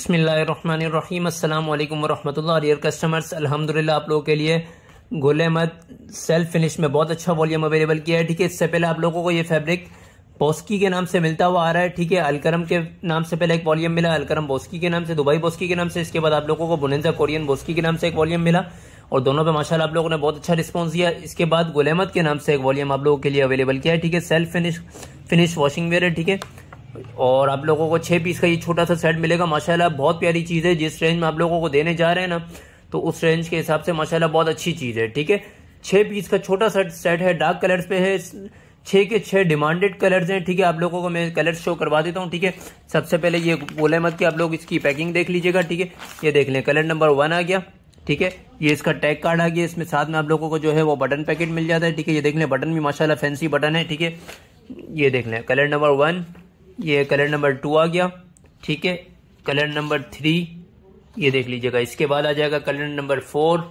बसमीम् अल्लाम वरहमल्ला dear customers अल्हम्दुलिल्लाह आप लोगों के लिए गोले मत सेल्फ फिनिश में बहुत अच्छा वॉल्यूम अवेलेबल किया है ठीक है इससे पहले आप लोगों को ये फैब्रिक बोस्की के नाम से मिलता हुआ आ रहा है ठीक है अलकरम के नाम से पहले एक वॉल्यूम मिला अलकरम बोस्की के नाम से दुबई बोस्की के नाम से इसके बाद आप लोगों को बुनेजा कोरियन बोस्की के नाम से एक वॉल्यूम मिला और दोनों पे माशाल्लाह आप लोगों ने बहुत अच्छा रिस्पॉन्स दिया इसके बाद गुलेमत के नाम से एक वॉल्यूम आप लोगों के लिए अवेलेबल किया है ठीक है self finish finish washing wear है ठीक है और आप लोगों को छः पीस का ये छोटा सा सेट मिलेगा माशाल्लाह बहुत प्यारी चीज़ है जिस रेंज में आप लोगों को देने जा रहे हैं ना तो उस रेंज के हिसाब से माशाल्लाह बहुत अच्छी चीज़ है ठीक है छः पीस का छोटा सा सेट है डार्क कलर्स पे है छः के छः डिमांडेड कलर्स हैं ठीक है आप लोगों को मैं कलर शो करवा देता हूँ ठीक है सबसे पहले ये बोले मत कि आप लोग इसकी पैकिंग देख लीजिएगा ठीक है ये देख लें कलर नंबर वन आ गया ठीक है ये इसका टैग कार्ड आ गया इसमें साथ में आप लोगों को जो है वो बटन पैकेट मिल जाता है ठीक है ये देख लें बटन भी माशाला फैंसी बटन है ठीक है ये देख लें कलर नंबर वन ये कलर नंबर टू आ गया ठीक है कलर नंबर थ्री ये देख लीजिएगा इसके बाद आ जाएगा कलर नंबर फोर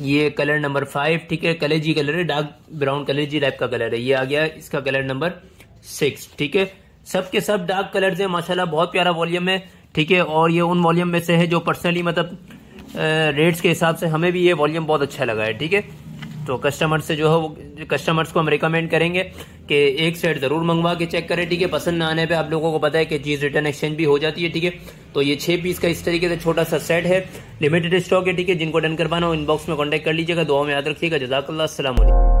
ये कलर नंबर फाइव ठीक है कलेजी कलर है डार्क ब्राउन कलेजी टाइप का कलर है ये आ गया इसका कलर नंबर सिक्स ठीक है सब के सब डार्क कलर्स हैं माशाल्लाह बहुत प्यारा वॉल्यूम है ठीक है और ये उन वॉल्यूम में से है जो पर्सनली मतलब रेट्स के हिसाब से हमें भी ये वॉल्यूम बहुत अच्छा लगा है ठीक है तो कस्टमर से जो है वो कस्टमर्स को हम रिकमेंड करेंगे कि एक सेट ज़रूर मंगवा के चेक करें ठीक है पसंद ना आने पे आप लोगों को पता है कि चीज़ रिटर्न एक्सचेंज भी हो जाती है ठीक है तो ये छह पीस का इस तरीके से छोटा सा सेट है लिमिटेड स्टॉक है ठीक है जिनको डन करवाना हो इनबॉक्स में कॉन्टेक्ट कर लीजिएगा दुआ में याद रखिएगा जजाकल्ला असल